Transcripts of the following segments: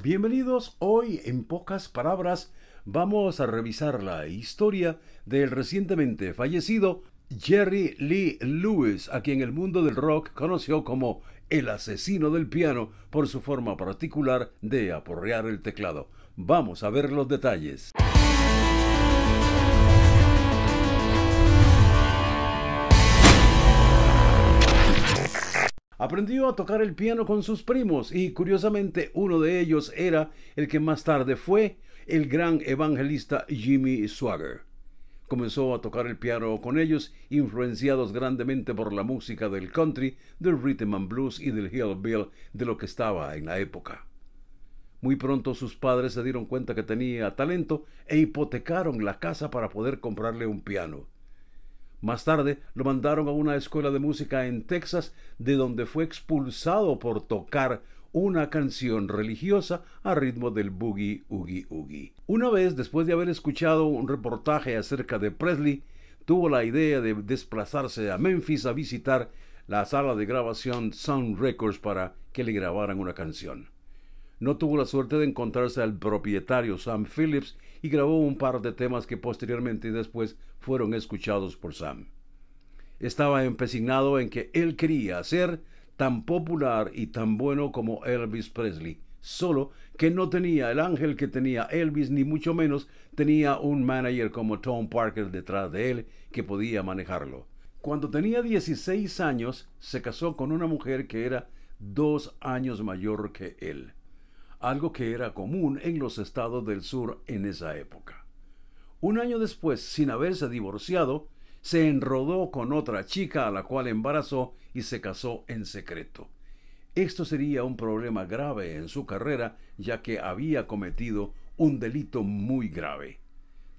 Bienvenidos, hoy en pocas palabras vamos a revisar la historia del recientemente fallecido Jerry Lee Lewis, a quien el mundo del rock conoció como el asesino del piano por su forma particular de aporrear el teclado. Vamos a ver los detalles. Aprendió a tocar el piano con sus primos y curiosamente uno de ellos era el que más tarde fue el gran evangelista Jimmy Swagger. Comenzó a tocar el piano con ellos, influenciados grandemente por la música del country, del rhythm and blues y del hillbilly de lo que estaba en la época. Muy pronto sus padres se dieron cuenta que tenía talento e hipotecaron la casa para poder comprarle un piano. Más tarde lo mandaron a una escuela de música en Texas, de donde fue expulsado por tocar una canción religiosa a ritmo del boogie oogie oogie. Una vez, después de haber escuchado un reportaje acerca de Presley, tuvo la idea de desplazarse a Memphis a visitar la sala de grabación Sound Records para que le grabaran una canción no tuvo la suerte de encontrarse al propietario Sam Phillips y grabó un par de temas que posteriormente y después fueron escuchados por Sam. Estaba empecinado en que él quería ser tan popular y tan bueno como Elvis Presley, solo que no tenía el ángel que tenía Elvis, ni mucho menos tenía un manager como Tom Parker detrás de él que podía manejarlo. Cuando tenía 16 años, se casó con una mujer que era dos años mayor que él algo que era común en los estados del sur en esa época. Un año después, sin haberse divorciado, se enrodó con otra chica a la cual embarazó y se casó en secreto. Esto sería un problema grave en su carrera ya que había cometido un delito muy grave.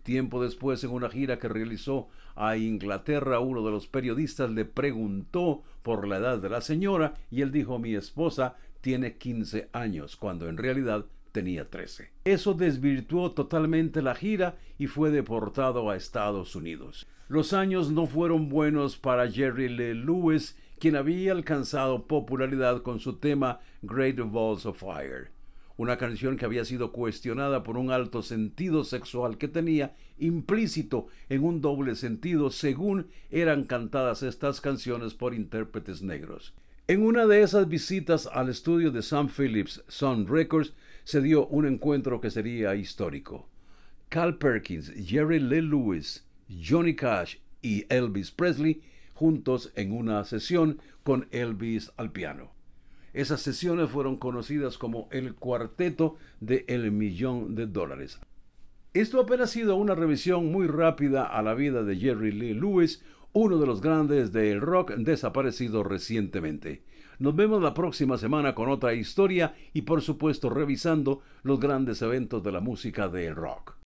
Tiempo después, en una gira que realizó a Inglaterra, uno de los periodistas le preguntó por la edad de la señora y él dijo, mi esposa tiene 15 años, cuando en realidad tenía 13. Eso desvirtuó totalmente la gira y fue deportado a Estados Unidos. Los años no fueron buenos para Jerry Lee Lewis, quien había alcanzado popularidad con su tema Great Balls of Fire una canción que había sido cuestionada por un alto sentido sexual que tenía implícito en un doble sentido según eran cantadas estas canciones por intérpretes negros. En una de esas visitas al estudio de Sam Phillips, Sound Records, se dio un encuentro que sería histórico. Cal Perkins, Jerry Lee Lewis, Johnny Cash y Elvis Presley juntos en una sesión con Elvis al piano. Esas sesiones fueron conocidas como el cuarteto de El Millón de Dólares. Esto apenas ha sido una revisión muy rápida a la vida de Jerry Lee Lewis, uno de los grandes del rock desaparecido recientemente. Nos vemos la próxima semana con otra historia y por supuesto revisando los grandes eventos de la música del rock.